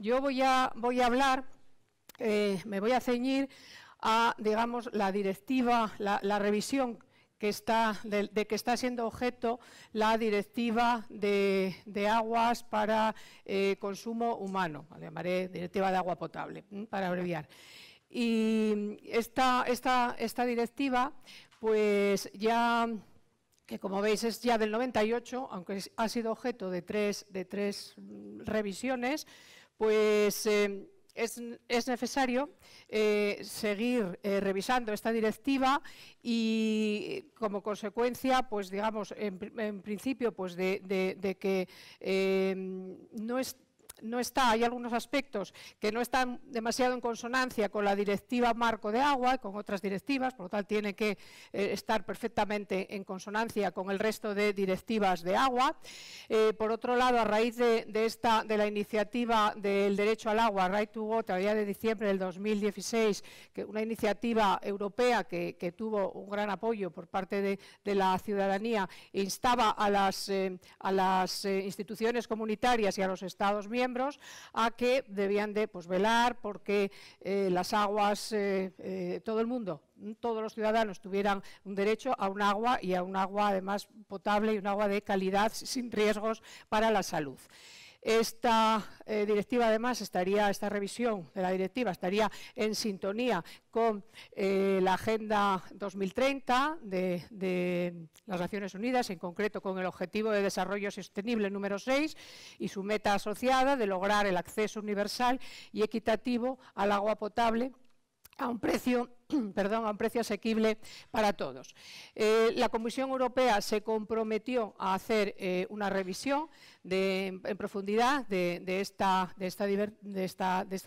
Yo voy a, voy a hablar, eh, me voy a ceñir a, digamos, la directiva, la, revisión que está, de, que está siendo objeto la directiva de, aguas para eh, consumo humano, la llamaré directiva de agua potable, para abreviar. Y esta, esta, esta directiva, pues ya que como veis es ya del 98, aunque ha sido objeto de tres, de tres mm, revisiones, pues em, es, necesario eh, seguir eh, revisando esta directiva y como consecuencia, pues digamos, en, principio, pues de, de que em, no es no está, hay algunos aspectos que no están demasiado en consonancia con la directiva marco de agua y con otras directivas, por lo tanto tiene que eh, estar perfectamente en consonancia con el resto de directivas de agua. Eh, por otro lado, a raíz de, la iniciativa del derecho al agua, Right to Water, de diciembre del 2016, que una iniciativa europea que, tuvo un gran apoyo por parte de, la ciudadanía, instaba a las, eh, a las instituciones comunitarias y a los Estados miembros a que debían de pues, velar porque eh, las aguas, eh, eh, todo el mundo, todos los ciudadanos tuvieran un derecho a un agua y a un agua además potable y un agua de calidad sin riesgos para la salud. Esta eh, directiva, además, estaría, esta revisión de la directiva estaría en sintonía con eh, la Agenda 2030 de, de, las Naciones Unidas, en concreto con el Objetivo de Desarrollo Sostenible número 6 y su meta asociada de lograr el acceso universal y equitativo al agua potable a un precio perdón, a un precio asequible para todos. Eh, la Comisión Europea se comprometió a hacer eh, una revisión en profundidad de, esta,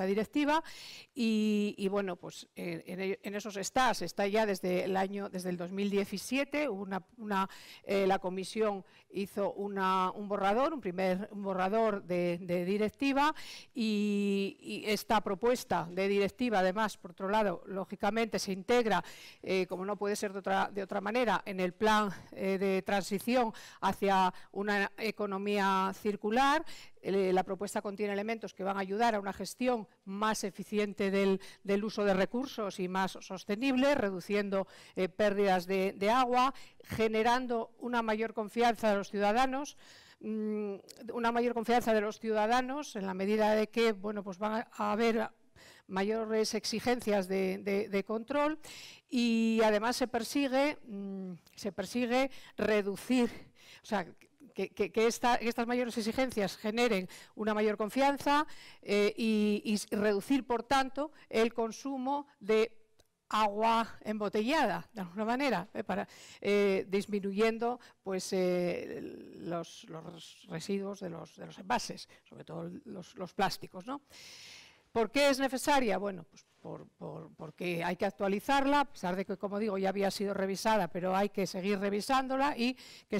directiva y, bueno, pues eh, en, esos está, está ya desde el año, desde el 2017, una, la Comisión hizo un borrador, un primer borrador de, directiva y esta propuesta de directiva, además, por otro lado, lógicamente, se integra, eh, como no puede ser de otra, manera, en el plan eh, de transición hacia una economía circular. Eh, la propuesta contiene elementos que van a ayudar a una gestión más eficiente del, uso de recursos y más sostenible, reduciendo pérdidas de, agua, generando una mayor confianza de los ciudadanos mm, una mayor confianza de los ciudadanos en la medida de que bueno, pues van a haber mayores exigencias de, control y además se persigue, mm, se persigue reducir, o sea, que, estas mayores exigencias generen una mayor confianza eh, y, reducir, por tanto, el consumo de agua embotellada, de alguna manera, eh, para, eh, disminuyendo pues, los, residuos de los, de los, envases, sobre todo los, los plásticos. ¿no? ¿Por qué es necesaria? Bueno, pues porque hay que actualizarla, a pesar de que, como digo, ya había sido revisada, pero hay que seguir revisándola y que,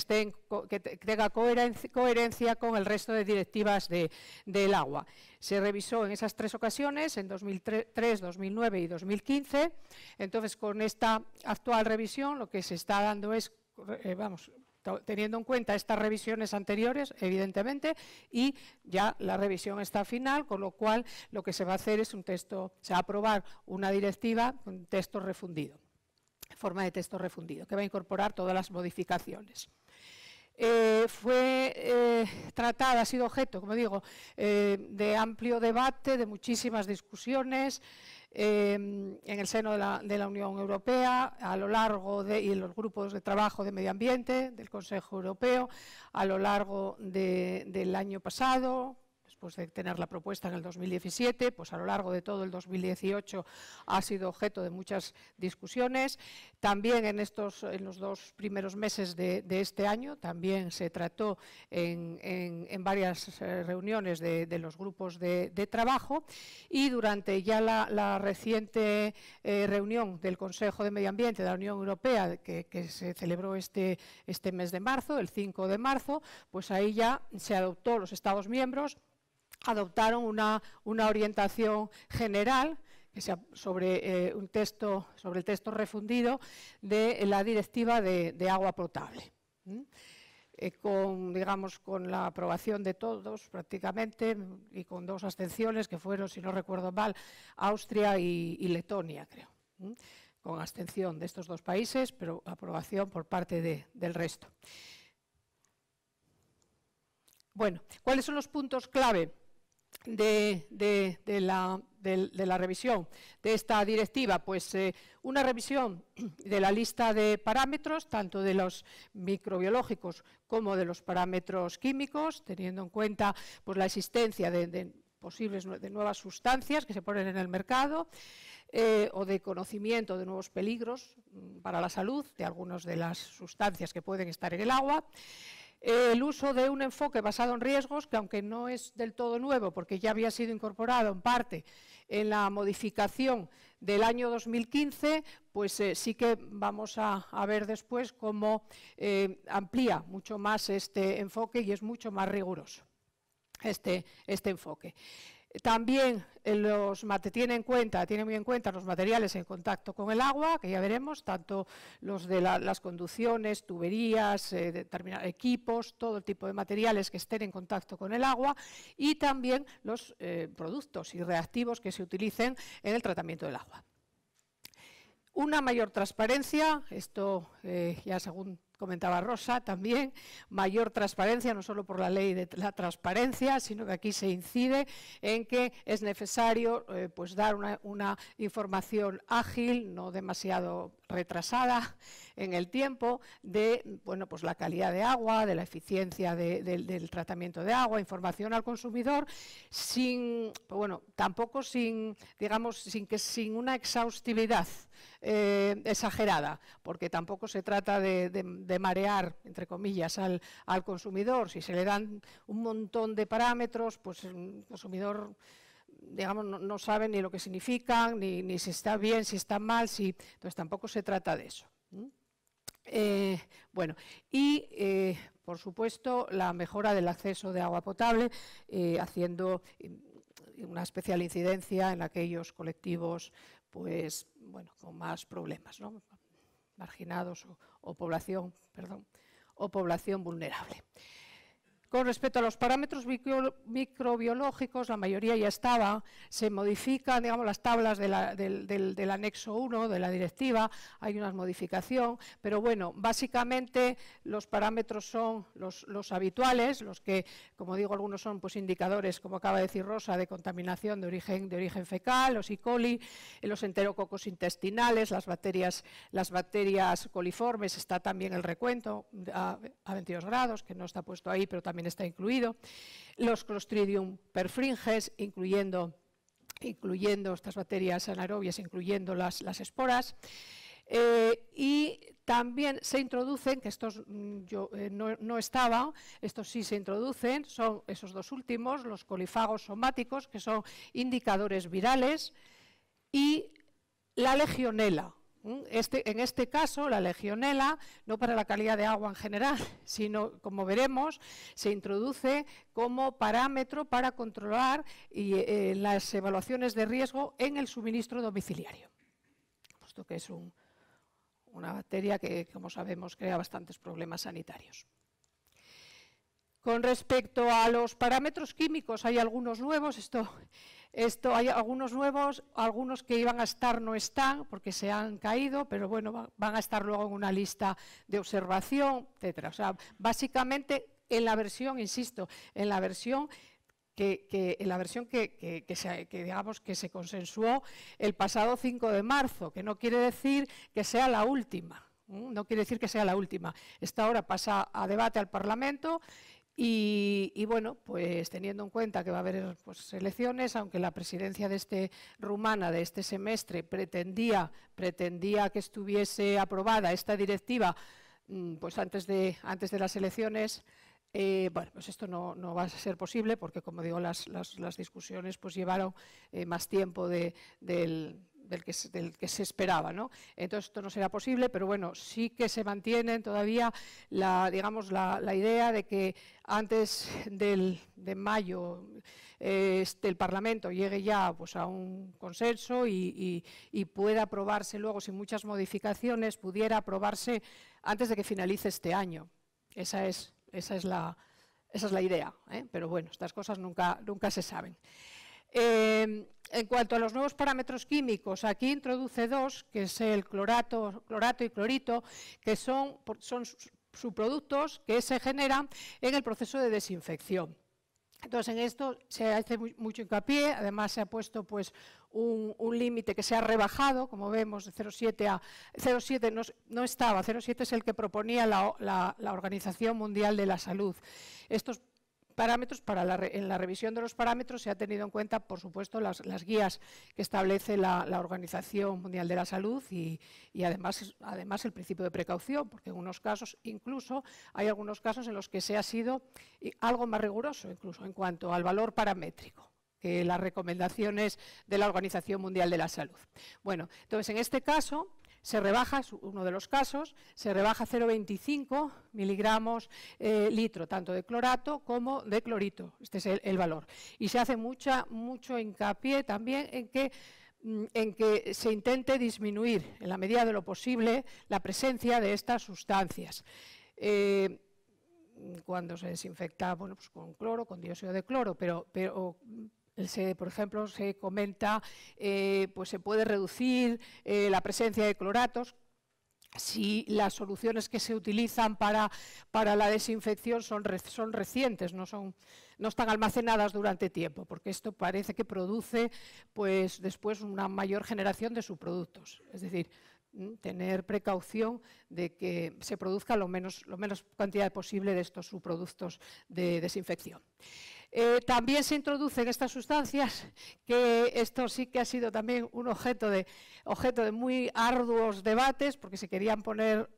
tenga coherencia, con el resto de directivas del agua. Se revisó en esas tres ocasiones, en 2003, 2009 y 2015. Entonces, con esta actual revisión, lo que se está dando es, eh, vamos, teniendo en cuenta estas revisiones anteriores, evidentemente, y ya la revisión está final, con lo cual lo que se va a hacer es un texto, se va a aprobar una directiva, con texto refundido, en forma de texto refundido, que va a incorporar todas las modificaciones. Eh, fue eh, tratada, ha sido objeto, como digo, eh, de amplio debate, de muchísimas discusiones, Em, en el seno de la, Unión Europea, a lo largo de y los grupos de trabajo de medio ambiente del Consejo Europeo, a lo largo del año pasado, de tener la propuesta en el 2017, pues a lo largo de todo el 2018 ha sido objeto de muchas discusiones. También en, estos, en los dos primeros meses de, este año, también se trató en, varias eh, reuniones de, los grupos de, trabajo y durante ya la, reciente eh, reunión del Consejo de Medio Ambiente de la Unión Europea, que, se celebró este, este mes de marzo, el 5 de marzo, pues ahí ya se adoptó los Estados miembros adoptaron una, orientación general sobre, eh, un texto, sobre el texto refundido de la directiva de, agua potable. Eh, con, digamos, con la aprobación de todos prácticamente y con dos abstenciones que fueron, si no recuerdo mal, Austria y, Letonia, creo. Con abstención de estos dos países, pero aprobación por parte del resto. Bueno, ¿cuáles son los puntos clave? de, la, revisión de esta directiva? Pues eh, una revisión de la lista de parámetros, tanto de los microbiológicos como de los parámetros químicos, teniendo en cuenta pues, la existencia de, posibles de nuevas sustancias que se ponen en el mercado eh, o de conocimiento de nuevos peligros mm, para la salud de algunas de las sustancias que pueden estar en el agua el uso de un enfoque basado en riesgos, que aunque no es del todo nuevo, porque ya había sido incorporado en parte en la modificación del año 2015, pues eh, sí que vamos a, ver después cómo eh, amplía mucho más este enfoque y es mucho más riguroso este, este enfoque. También eh, tiene en cuenta, tiene muy en cuenta los materiales en contacto con el agua, que ya veremos, tanto los de las conducciones, tuberías, eh, equipos, todo el tipo de materiales que estén en contacto con el agua y también los eh, productos y reactivos que se utilicen en el tratamiento del agua. Una mayor transparencia, esto ya según comentaba Rosa también, mayor transparencia, no solo por la ley de la transparencia, sino que aquí se incide en que es necesario eh, pues dar una, información ágil, no demasiado retrasada en el tiempo de bueno, pues la calidad de agua, de la eficiencia del tratamiento de agua, información al consumidor, sin, bueno, tampoco sin, digamos, sin, que, sin una exhaustividad eh, exagerada, porque tampoco se trata de, marear, entre comillas, al, consumidor. Si se le dan un montón de parámetros, pues el consumidor digamos, no, sabe ni lo que significan, ni, si está bien, si está mal, si... entonces tampoco se trata de eso. Eh, bueno, y eh, por supuesto la mejora del acceso de agua potable, haciendo una especial incidencia en aquellos colectivos pues, con más problemas, marginados o, población, o población vulnerable. Con respecto a los parámetros microbiológicos, la mayoría ya estaba, se modifican digamos, las tablas del, anexo 1 de la directiva, hay una modificación, pero bueno, básicamente los parámetros son los, habituales, los que, como digo, algunos son pues, indicadores, como acaba de decir Rosa, de contaminación de origen, fecal, los E. coli, los enterococos intestinales, las bacterias, coliformes, está también el recuento a, a 22 grados, que no está puesto ahí, pero también está incluido, los Clostridium perfringes, incluyendo, incluyendo estas bacterias anaerobias, incluyendo las, las esporas, eh, y también se introducen, que estos mm, yo, eh, no, no, estaban, estos sí se introducen, son esos dos últimos, los colifagos somáticos, que son indicadores virales, y la legionela, este, en este caso, la legionela, no para la calidad de agua en general, sino, como veremos, se introduce como parámetro para controlar y, eh, eh, las evaluaciones de riesgo en el suministro domiciliario, puesto que es una bacteria que, como sabemos, crea bastantes problemas sanitarios. Con respecto a los parámetros químicos, hay algunos nuevos. Esto esto hay algunos nuevos, algunos que iban a estar no están porque se han caído, pero bueno, van a estar luego en una lista de observación, etcétera. O sea, básicamente en la versión, insisto, en la versión que, en la versión que, se, que se consensuó el pasado 5 de marzo, que no quiere decir que sea la última. No quiere decir que sea la última. Esta hora pasa a debate al Parlamento y, bueno, pues teniendo en cuenta que va a haber pues, elecciones, aunque la presidencia de este rumana de este semestre pretendía, pretendía que estuviese aprobada esta directiva mm, pues antes de, antes de las elecciones, eh, bueno, pues esto no, va a ser posible porque, como digo, las, las, las discusiones pues llevaron eh, más tiempo de, del, del que, se esperaba. ¿no? Entonces, esto no será posible, pero bueno, sí que se mantiene todavía la, digamos, la, idea de que antes de mayo eh, este, el Parlamento llegue ya pues, a un consenso y, pueda aprobarse luego, sin muchas modificaciones, pudiera aprobarse antes de que finalice este año. Esa es, esa es, la, esa es la idea, ¿eh? pero bueno, estas cosas nunca, nunca se saben. Em, en cuanto a los nuevos parámetros químicos, aquí introduce dos, que es el clorato, clorato y clorito, que son, son subproductos que se generan en el proceso de desinfección. Entonces, en esto se hace mucho hincapié, además se ha puesto pues, un, límite que se ha rebajado, como vemos, de 0,7 a 0,7 no, estaba, 0,7 es el que proponía la, la Organización Mundial de la Salud. Estos parámetros, para en la revisión de los parámetros se ha tenido en cuenta, por supuesto, las, guías que establece la, Organización Mundial de la Salud y, además, además el principio de precaución, porque en unos casos, incluso, hay algunos casos en los que se ha sido eh, algo más riguroso, incluso en cuanto al valor paramétrico que las recomendaciones de la Organización Mundial de la Salud. Bueno, entonces, en este caso, se rebaja, es uno de los casos, se rebaja 0,25 miligramos eh, litro, tanto de clorato como de clorito, este es el, valor. Y se hace mucha, mucho hincapié también en que mm, en que se intente disminuir en la medida de lo posible la presencia de estas sustancias. Eh, cuando se desinfecta bueno, pues con cloro, con dióxido de cloro, pero por ejemplo, se comenta, eh, pues se puede reducir eh, la presencia de cloratos, si las soluciones que se utilizan para, la desinfección son, son recientes, no, son, no están almacenadas durante tiempo, porque esto parece que produce pues, después una mayor generación de subproductos. Es decir, mm, tener precaución de que se produzca lo lo menos cantidad posible de estos subproductos de desinfección. Eh, también se introducen estas sustancias, que esto sí que ha sido también un objeto de, muy arduos debates, porque se querían poner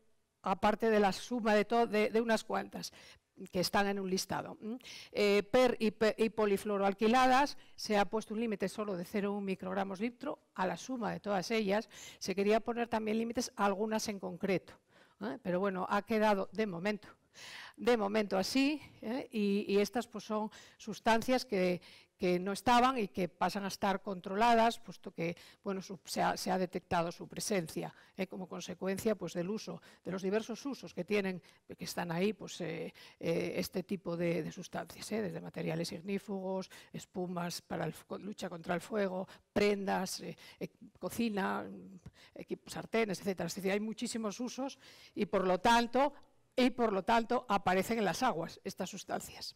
aparte de la suma de, de unas cuantas que están en un listado. Eh, per y, alquiladas, polifluoroalquiladas se ha puesto un límite solo de 0,1 microgramos litro a la suma de todas ellas. Se quería poner también límites a algunas en concreto, ¿eh? pero bueno, ha quedado de momento de momento así, ¿eh? y, estas pues, son sustancias que, no estaban y que pasan a estar controladas, puesto que bueno, se, ha, detectado su presencia ¿eh? como consecuencia pues, del uso, de los diversos usos que tienen, que están ahí, pues, eh, este tipo de, sustancias, desde materiales ignífugos, espumas para lucha contra el fuego, prendas, cocina, sartenes, etc. Es decir, hay muchísimos usos y por lo tanto y por lo tanto aparecen en las aguas estas sustancias.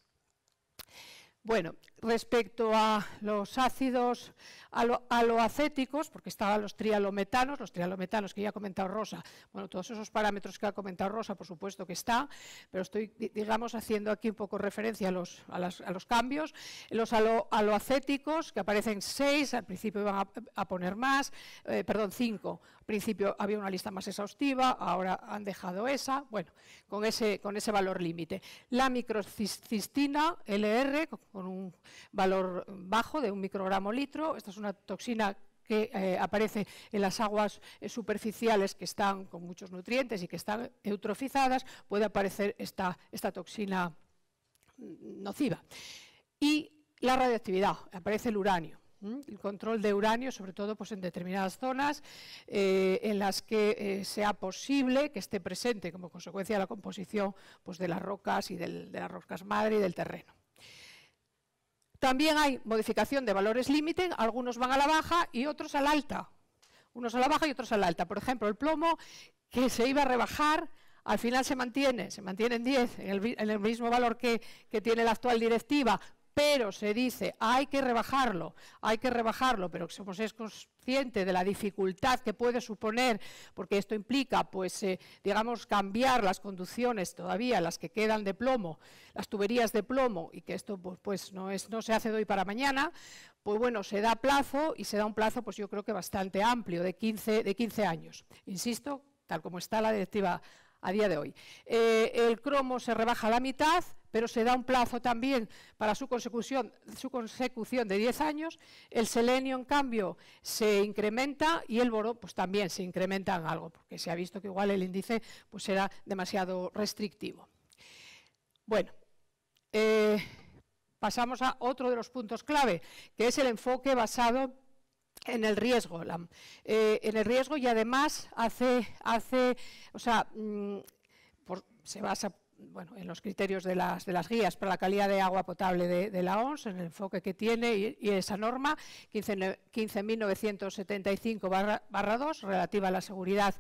Bueno, respecto a los ácidos aloacéticos, porque estaban los trialometanos, los trialometanos que ya ha comentado Rosa, bueno, todos esos parámetros que ha comentado Rosa, por supuesto que está, pero estoy, digamos, haciendo aquí un poco referencia a los, a los cambios, los aloacéticos, que aparecen seis, al principio iban a, poner más, eh, perdón, cinco, al principio había una lista más exhaustiva, ahora han dejado esa, bueno, con ese, con ese valor límite. La microcistina, LR, con un valor bajo de un microgramo litro. Esta es una toxina que eh, aparece en las aguas eh, superficiales que están con muchos nutrientes y que están eutrofizadas, puede aparecer esta, esta toxina nociva. Y la radioactividad, aparece el uranio. El control de uranio, sobre todo pues, en determinadas zonas eh, en las que sea posible que esté presente como consecuencia de la composición pues, de las rocas y de las rocas madre y del terreno. También hay modificación de valores límite, algunos van a la baja y otros a la alta. Unos a la baja y otros a la alta. Por ejemplo, el plomo que se iba a rebajar, al final se mantiene, se mantiene en 10, en el, mismo valor que, tiene la actual directiva, pero se dice hay que rebajarlo, hay que rebajarlo, pero se escos de la dificultad que puede suponer, porque esto implica, pues, eh, digamos, cambiar las conducciones todavía, las que quedan de plomo, las tuberías de plomo, y que esto pues, pues, no, es, no se hace de hoy para mañana, pues bueno, se da plazo y se da un plazo, pues yo creo que bastante amplio, de 15, años. Insisto, tal como está la directiva a día de hoy. Eh, el cromo se rebaja a la mitad, pero se da un plazo también para su consecución, su consecución de 10 años, el selenio, en cambio, se incrementa y el boro pues, también se incrementa en algo, porque se ha visto que igual el índice pues, era demasiado restrictivo. Bueno, eh, pasamos a otro de los puntos clave, que es el enfoque basado en el riesgo, eh, en el riesgo y además hace, hace o sea, mm, se basa bueno, en los criterios de las, de las guías para la calidad de agua potable de, la ONS, en el enfoque que tiene y, esa norma 15.975-2 relativa a la seguridad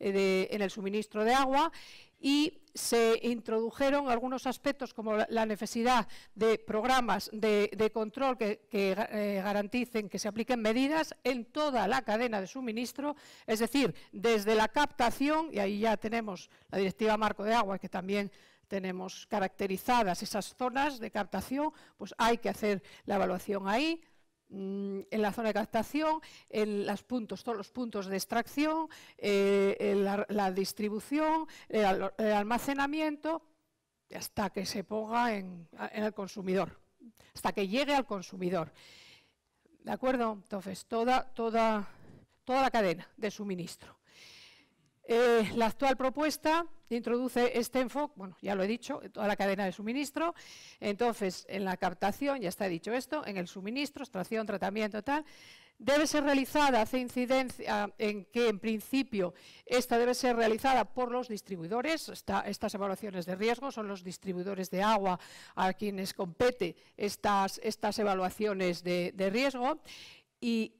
eh, en el suministro de agua y se introdujeron algunos aspectos como la necesidad de programas de, control que, eh, garanticen que se apliquen medidas en toda la cadena de suministro, es decir, desde la captación, y ahí ya tenemos la Directiva Marco de Agua, que también tenemos caracterizadas esas zonas de captación, pues hay que hacer la evaluación ahí, Mm, en la zona de captación, en los puntos, todos los puntos de extracción, eh, la, distribución, el, almacenamiento, hasta que se ponga en, en, el consumidor, hasta que llegue al consumidor. ¿De acuerdo? Entonces, toda, toda, toda la cadena de suministro. Eh, la actual propuesta introduce este enfoque, bueno, ya lo he dicho, toda la cadena de suministro. Entonces, en la captación, ya está dicho esto, en el suministro, extracción, tratamiento, tal, debe ser realizada, hace incidencia en que en principio esta debe ser realizada por los distribuidores, estas evaluaciones de riesgo son los distribuidores de agua a quienes compete estas, estas evaluaciones de, de riesgo y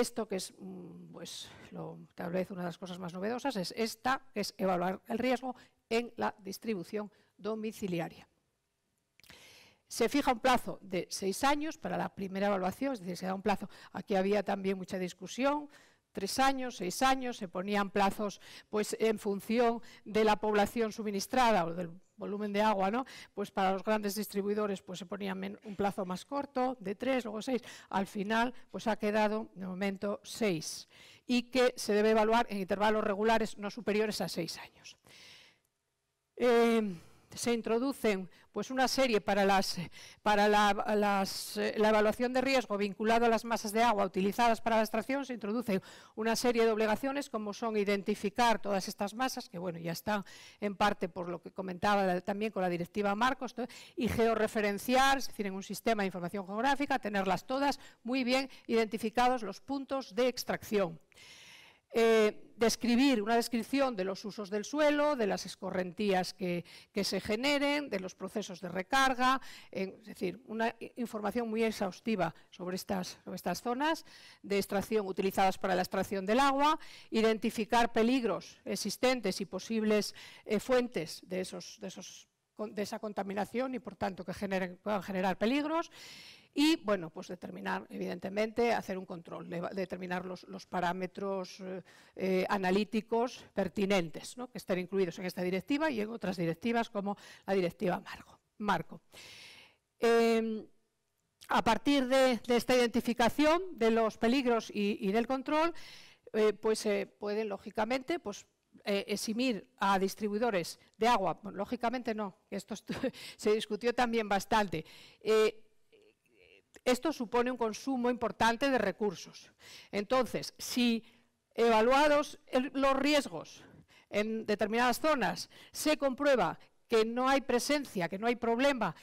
esto que es mm, pues, lo, tal vez una de las cosas más novedosas es esta, que es evaluar el riesgo en la distribución domiciliaria. Se fija un plazo de seis años para la primera evaluación, es decir, se da un plazo. Aquí había también mucha discusión tres años, seis años, se ponían plazos pues, en función de la población suministrada o del volumen de agua, ¿no? Pues para los grandes distribuidores pues se ponían un plazo más corto, de tres, luego seis. Al final, pues ha quedado, de momento, seis. Y que se debe evaluar en intervalos regulares no superiores a seis años. Eh, se introducen pues una serie para, eh, la, evaluación de riesgo vinculado a las masas de agua utilizadas para la extracción, se introduce una serie de obligaciones como son identificar todas estas masas, que bueno, ya están en parte por lo que comentaba también con la directiva Marcos, y georreferenciar, es decir, en un sistema de información geográfica, tenerlas todas muy bien identificados los puntos de extracción. Eh, describir una descripción de los usos del suelo, de las escorrentías que, se generen, de los procesos de recarga, es decir, una información muy exhaustiva sobre estas, estas zonas de extracción utilizadas para la extracción del agua, identificar peligros existentes y posibles eh, fuentes de, esos, esos, de esa contaminación y, por tanto, que generen, puedan generar peligros y, bueno, pues determinar, evidentemente, hacer un control, determinar los, parámetros eh, eh, analíticos pertinentes que están incluidos en esta directiva y en otras directivas como la directiva Marco. Marco. Em, a partir de, esta identificación de los peligros y, del control, eh, pues se pueden, lógicamente, pues, eximir a distribuidores de agua, lógicamente no, esto se discutió también bastante, esto supone un consumo importante de recursos. Entonces, si evaluados los riesgos en determinadas zonas se comprueba que no hay presencia, que no hay problema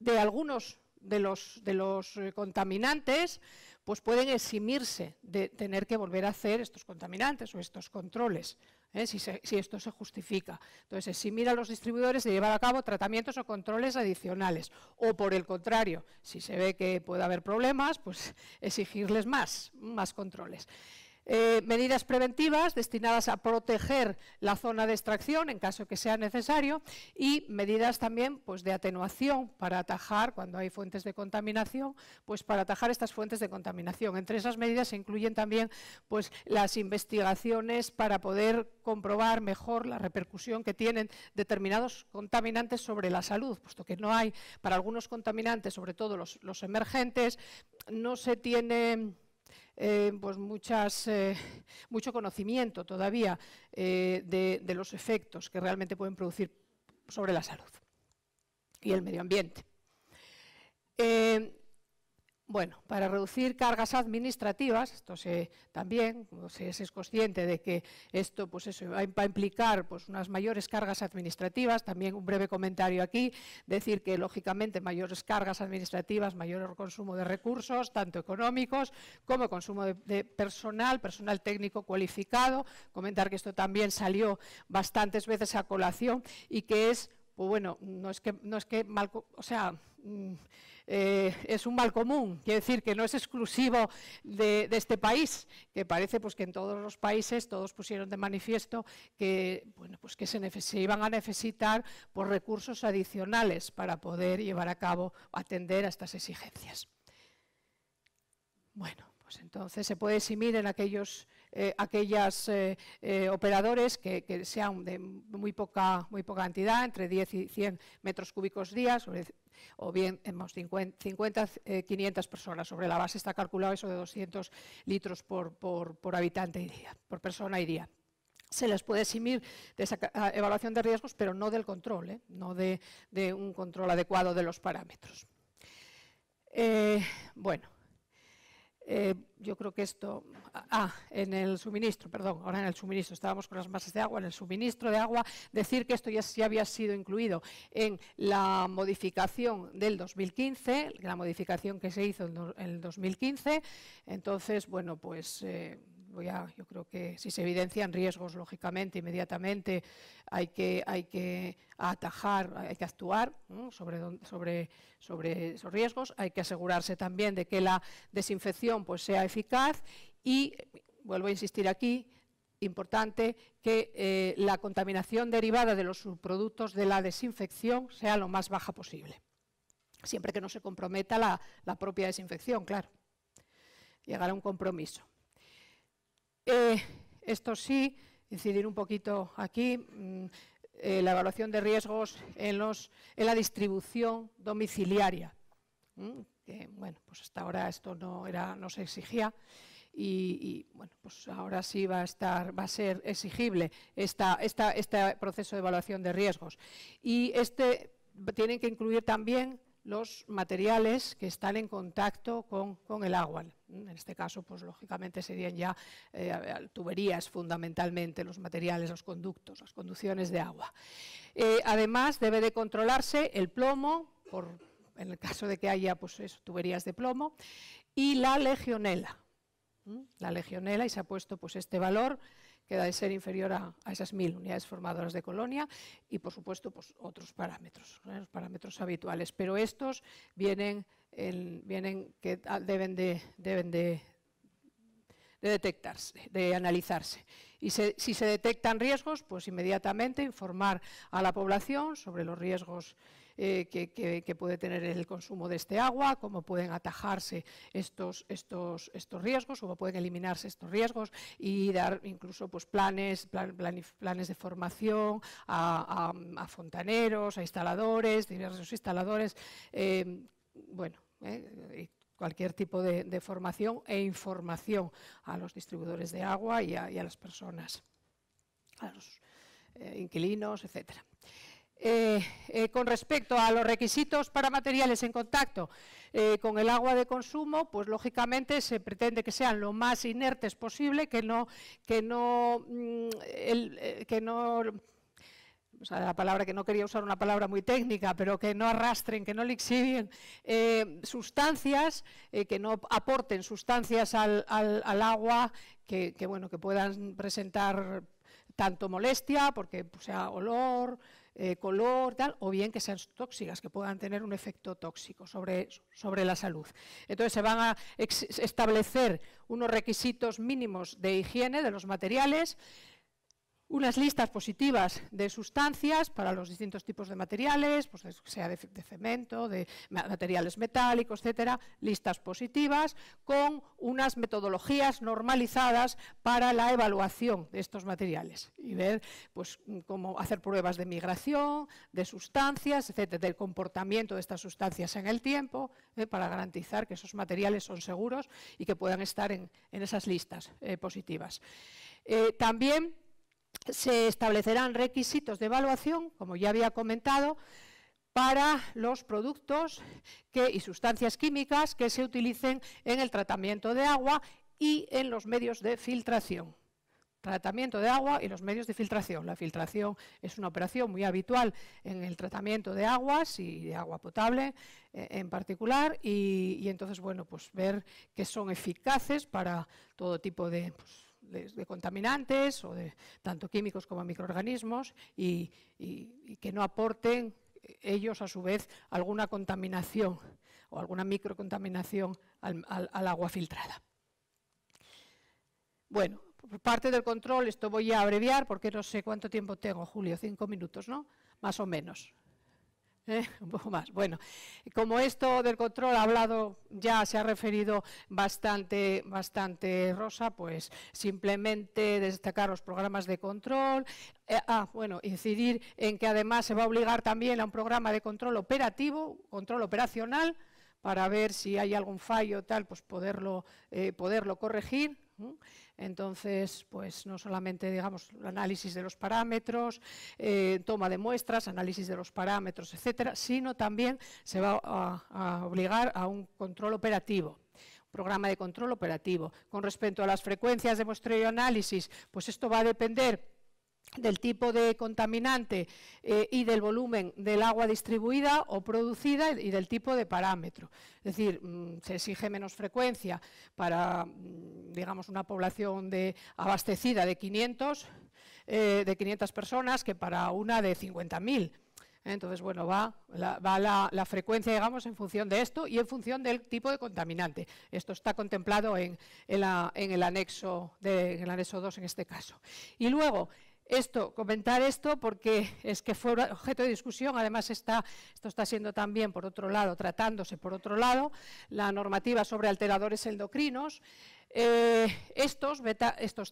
de algunos de los, de los eh, contaminantes, pues pueden eximirse de tener que volver a hacer estos contaminantes o estos controles. ¿eh? si, si, esto se justifica. Entonces, si mira a los distribuidores de llevar a cabo tratamientos o controles adicionales, o por el contrario, si se ve que puede haber problemas, pues exigirles más, más controles. Eh, medidas preventivas destinadas a proteger la zona de extracción en caso que sea necesario y medidas también pues, de atenuación para atajar, cuando hay fuentes de contaminación, pues para atajar estas fuentes de contaminación. Entre esas medidas se incluyen también pues, las investigaciones para poder comprobar mejor la repercusión que tienen determinados contaminantes sobre la salud, puesto que no hay, para algunos contaminantes, sobre todo los, los emergentes, no se tiene eh, pues eh, mucho conocimiento todavía eh, de, los efectos que realmente pueden producir sobre la salud y el medio ambiente. Bueno, para reducir cargas administrativas, esto se, también se, es consciente de que esto pues eso, va a implicar pues, unas mayores cargas administrativas, también un breve comentario aquí, decir que lógicamente mayores cargas administrativas, mayor consumo de recursos, tanto económicos como consumo de, personal, personal técnico cualificado, comentar que esto también salió bastantes veces a colación y que es, pues bueno, no es que, no es que mal, o sea mm, eh, es un mal común, quiere decir que no es exclusivo de, este país, que parece pues, que en todos los países todos pusieron de manifiesto que, bueno, pues que se, iban a necesitar pues, recursos adicionales para poder llevar a cabo, atender a estas exigencias. Bueno, pues entonces se puede eximir en aquellos eh, aquellas eh, eh, operadores que, sean de muy poca, muy poca cantidad entre 10 y 100 metros cúbicos días o bien hemos 50, 500 personas. Sobre la base está calculado eso de 200 litros por, habitante y día, por persona y día se les puede eximir de esa ah, evaluación de riesgos, pero no del control, no de, un control adecuado de los parámetros. bueno, eh, yo creo que esto, ah, ah, en el suministro, perdón, ahora en el suministro, estábamos con las masas de agua, en el suministro de agua, decir que esto ya, había sido incluido en la modificación del 2015, la modificación que se hizo en el 2015, entonces, bueno, pues... Eh, yo creo que si se evidencian riesgos, lógicamente, inmediatamente hay que, hay que atajar, hay que actuar sobre, sobre, sobre esos riesgos, hay que asegurarse también de que la desinfección pues, sea eficaz y, vuelvo a insistir aquí, importante que eh, la contaminación derivada de los subproductos de la desinfección sea lo más baja posible, siempre que no se comprometa la, la propia desinfección, claro llegar a un compromiso. Eh, esto sí, incidir un poquito aquí, mm, eh, la evaluación de riesgos en, la distribución domiciliaria. Mm, bueno, pues hasta ahora esto no, era, no se exigía. Y, bueno, pues ahora sí va a estar, va a ser exigible este proceso de evaluación de riesgos. Y este tienen que incluir también los materiales que están en contacto con, el agua. En este caso, pues lógicamente serían ya eh, tuberías fundamentalmente, los materiales, los conductos, las conducciones de agua. Eh, además, debe de controlarse el plomo, en el caso de que haya pues tuberías de plomo, y la legionela. ¿Mm? La legionela, y se ha puesto pues este valor que de ser inferior a, esas mil unidades formadoras de colonia y, por supuesto, pues, otros parámetros, los parámetros habituales. Pero estos vienen, vienen que ah, deben de, deben de, detectarse, de analizarse. Y si se detectan riesgos, pues inmediatamente informar a la población sobre los riesgos eh, que, puede tener el consumo de este agua, cómo pueden atajarse estos, estos, estos riesgos, cómo pueden eliminarse estos riesgos y dar incluso pues, planes, planes de formación a, fontaneros, a instaladores, diversos instaladores, em, bueno, eh, cualquier tipo de, formación e información a los distribuidores de agua y a, las personas, a los eh, inquilinos, etcétera. Eh, eh, con respecto a los requisitos para materiales en contacto eh, con el agua de consumo, pues lógicamente se pretende que sean lo más inertes posible, que no, que no, mm, la palabra que no quería usar una palabra muy técnica, pero que no arrastren, que no le eh, sustancias, que no aporten sustancias al, agua que, bueno, que puedan presentar tanto molestia, porque sea olor, eh, color, tal, o bien que sean tóxicas, que puedan tener un efecto tóxico sobre, sobre la salud. Entonces se van a establecer unos requisitos mínimos de higiene de los materiales, unas listas positivas de sustancias para los distintos tipos de materiales, pues sea de, cemento, de materiales metálicos, etcétera, listas positivas con unas metodologías normalizadas para la evaluación de estos materiales y ver pues cómo hacer pruebas de migración, de sustancias, etcétera, del comportamiento de estas sustancias en el tiempo eh, para garantizar que esos materiales son seguros y que puedan estar en, esas listas eh, positivas. Eh, también se establecerán requisitos de evaluación, como ya había comentado, para los productos y sustancias químicas que se utilicen en el tratamiento de agua y en los medios de filtración. Tratamiento de agua y los medios de filtración. La filtración es una operación muy habitual en el tratamiento de aguas y de agua potable eh, en particular y, entonces, bueno, pues ver que son eficaces para todo tipo de pues, de, contaminantes o de tanto químicos como microorganismos y, que no aporten ellos a su vez alguna contaminación o alguna microcontaminación al, agua filtrada. Bueno, parte del control, esto voy a abreviar porque no sé cuánto tiempo tengo, Julio, cinco minutos, ¿no? Más o menos. ¿Eh? un poco más. Bueno, como esto del control ha hablado, ya se ha referido bastante, bastante Rosa, pues simplemente destacar los programas de control. Eh, ah, bueno, incidir en que además se va a obligar también a un programa de control operativo, control operacional, para ver si hay algún fallo tal, pues poderlo, eh, poderlo corregir. Entonces, pues no solamente, digamos, el análisis de los parámetros, eh, toma de muestras, análisis de los parámetros, etcétera, sino también se va a, obligar a un control operativo un programa de control operativo. Con respecto a las frecuencias de muestreo y análisis, pues esto va a depender del tipo de contaminante eh, y del volumen del agua distribuida o producida y del tipo de parámetro. Es decir, mm, se exige menos frecuencia para, mm, digamos, una población de, abastecida de 500, eh, de 500 personas que para una de 50.000. Entonces, bueno, va, la, frecuencia, digamos, en función de esto y en función del tipo de contaminante. Esto está contemplado en, el anexo de, en el anexo 2 en este caso. Y luego, esto, comentar esto porque es que fue objeto de discusión, además esto está siendo también, por otro lado, tratándose por otro lado, la normativa sobre alteradores endocrinos. Eh, estos,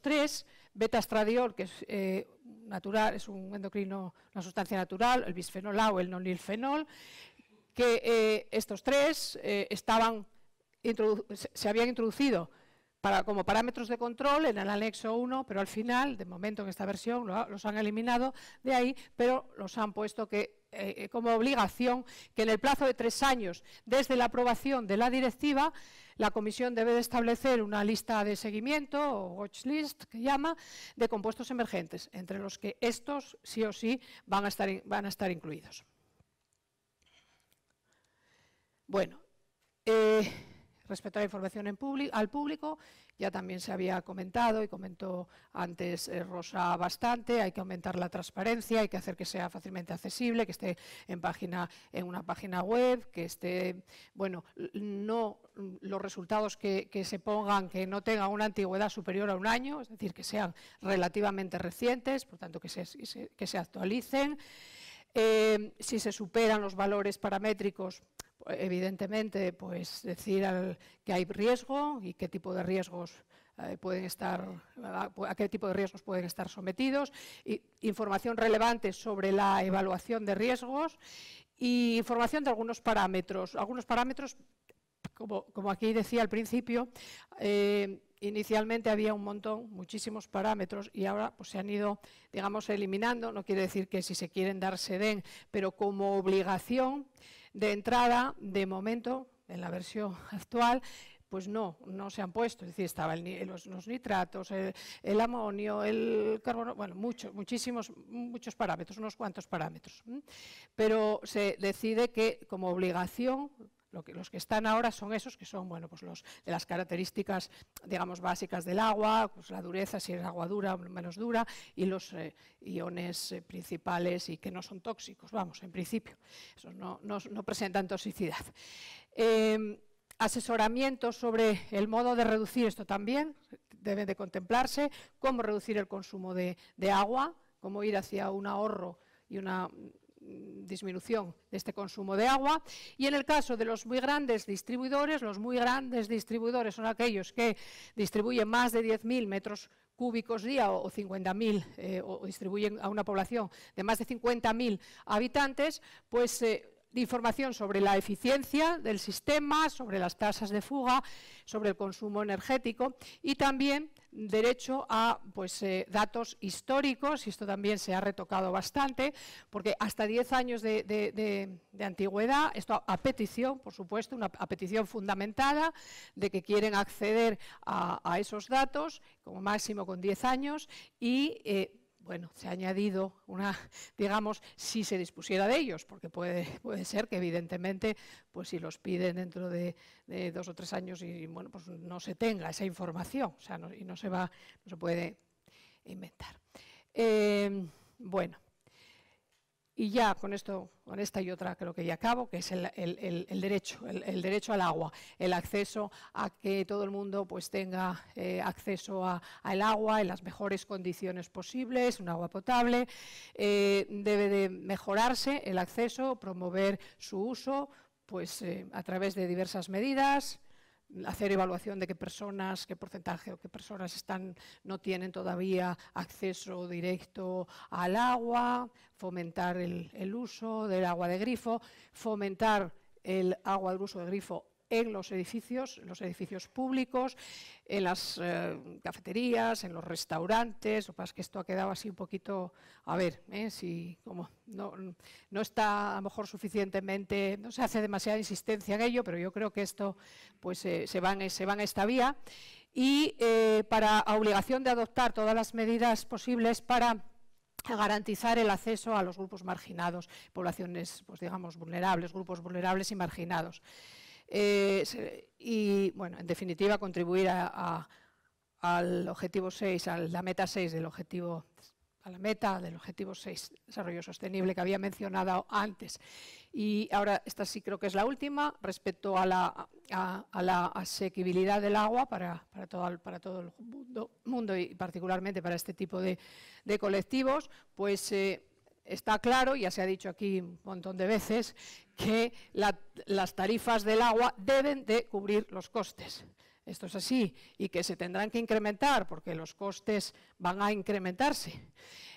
tres, beta-estradiol, que es eh, natural, es un endocrino, una sustancia natural, el bisfenol A o el nonilfenol, que eh, estos tres estaban, se habían introducido como parámetros de control en el anexo 1, pero al final, de momento en esta versión, los han eliminado de ahí, pero los han puesto que eh, como obligación que en el plazo de tres años desde la aprobación de la directiva, la Comisión debe de establecer una lista de seguimiento, o watch list, que llama, de compuestos emergentes, entre los que estos sí o sí van a estar, van a estar incluidos. Bueno, eh, Respecto a la información al público, ya también se había comentado y comentó antes eh, Rosa bastante, hay que aumentar la transparencia, hay que hacer que sea fácilmente accesible, que esté en, página, en una página web, que esté, bueno, no los resultados que, que se pongan, que no tengan una antigüedad superior a un año, es decir, que sean relativamente recientes, por tanto que se, que se actualicen. Eh, si se superan los valores paramétricos, evidentemente, pues decir que hay riesgo y qué tipo de riesgos eh, pueden estar, a, qué tipo de riesgos pueden estar sometidos, información relevante sobre la evaluación de riesgos y información de algunos parámetros. Algunos parámetros, como, aquí decía al principio, eh, inicialmente había un montón, muchísimos parámetros y ahora pues, se han ido, digamos, eliminando. No quiere decir que si se quieren dar se den, pero como obligación de entrada, de momento, en la versión actual, pues no, no se han puesto. Es decir, estaban los, nitratos, el, el, amonio, el carbono, bueno, muchos, muchísimos, muchos parámetros, unos cuantos parámetros. Pero se decide que como obligación que, los que están ahora son esos que son, bueno, pues los de las características, digamos, básicas del agua, pues la dureza, si es agua dura o menos dura, y los eh, iones eh, principales y que no son tóxicos, vamos, en principio. eso no, presentan toxicidad. Em, asesoramiento sobre el modo de reducir esto también, debe de contemplarse, cómo reducir el consumo de agua, cómo ir hacia un ahorro y una Mm, disminución de este consumo de agua. Y en el caso de los muy grandes distribuidores, los muy grandes distribuidores son aquellos que distribuyen más de 10.000 metros cúbicos día o 50.000 eh, o distribuyen a una población de más de 50.000 habitantes, pues eh, de información sobre la eficiencia del sistema, sobre las tasas de fuga, sobre el consumo energético y también derecho a pues, eh, datos históricos, y esto también se ha retocado bastante, porque hasta 10 años de, antigüedad, esto a, petición, por supuesto, una petición fundamentada de que quieren acceder a, esos datos, como máximo con 10 años, y... Eh, bueno, se ha añadido una, digamos, si se dispusiera de ellos, porque puede, puede ser que evidentemente, pues si los piden dentro de, dos o tres años y, bueno, pues no se tenga esa información, o sea, y no se va, no se puede inventar. Eh, bueno, y ya con esto, con esta y otra creo que ya acabo, que es el, derecho, el, derecho al agua, el acceso a que todo el mundo pues tenga eh, acceso al agua en las mejores condiciones posibles, un agua potable. Eh, debe de mejorarse el acceso, promover su uso pues eh, a través de diversas medidas, hacer evaluación de qué personas, qué porcentaje o qué personas están, no tienen todavía acceso directo al agua, fomentar el, el uso del agua de grifo, fomentar el agua del uso de grifo en los edificios, en los edificios públicos, en las eh, cafeterías, en los restaurantes. que esto ha quedado así un poquito, a ver, ¿eh? si como no, está a lo mejor suficientemente, no se hace demasiada insistencia en ello, pero yo creo que esto pues eh, se, van, se van a esta vía. Y para obligación de adoptar todas las medidas posibles para garantizar el acceso a los grupos marginados, poblaciones, pues digamos, vulnerables, grupos vulnerables y marginados. Eh, y, bueno, en definitiva, contribuir a, al objetivo 6, a la meta 6 del objetivo a la meta del objetivo 6, desarrollo sostenible, que había mencionado antes. Y ahora, esta sí creo que es la última, respecto a la, a, la asequibilidad del agua para, todo, el, para todo el mundo, mundo, y particularmente para este tipo de, colectivos, pues eh, está claro, ya se ha dicho aquí un montón de veces, que las tarifas del agua deben de cubrir los costes. Esto es así y que se tendrán que incrementar porque los costes van a incrementarse.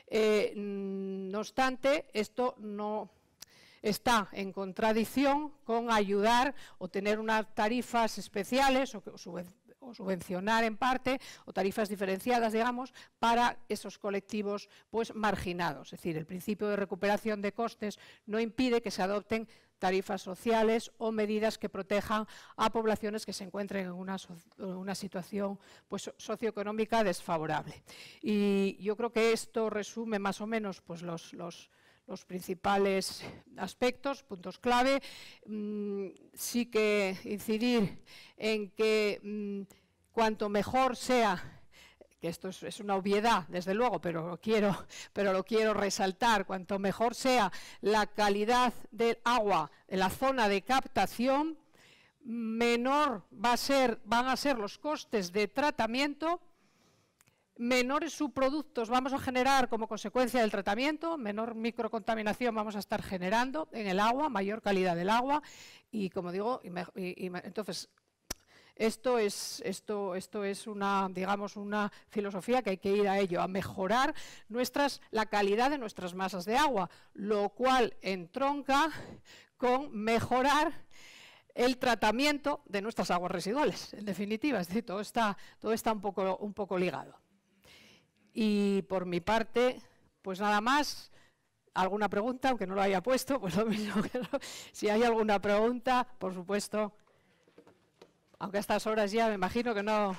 Eh, no obstante, esto no está en contradicción con ayudar o tener unas tarifas especiales o, su vez o subvencionar en parte o tarifas diferenciadas, digamos, para esos colectivos pues marginados. Es decir, el principio de recuperación de costes no impide que se adopten tarifas sociales o medidas que protejan a poblaciones que se encuentren en una, situación pues, socioeconómica desfavorable. Y yo creo que esto resume más o menos pues, los, los los principales aspectos, puntos clave. Mm, sí que incidir en que mm, cuanto mejor sea que esto es, una obviedad, desde luego, pero lo, quiero, pero lo quiero resaltar, cuanto mejor sea la calidad del agua en la zona de captación, menor van a ser los costes de tratamiento menores subproductos vamos a generar como consecuencia del tratamiento, menor microcontaminación vamos a estar generando en el agua, mayor calidad del agua y como digo, entonces esto es, esto, esto es una, digamos, una filosofía que hay que ir a ello, a mejorar nuestras, la calidad de nuestras masas de agua, lo cual entronca con mejorar el tratamiento de nuestras aguas residuales, en definitiva, es decir, todo está, todo está un, poco, un poco ligado. Y por mi parte, pues nada más. ¿Alguna pregunta? Aunque no lo haya puesto, pues lo mismo que Si hay alguna pregunta, por supuesto. Aunque a estas horas ya me imagino que no.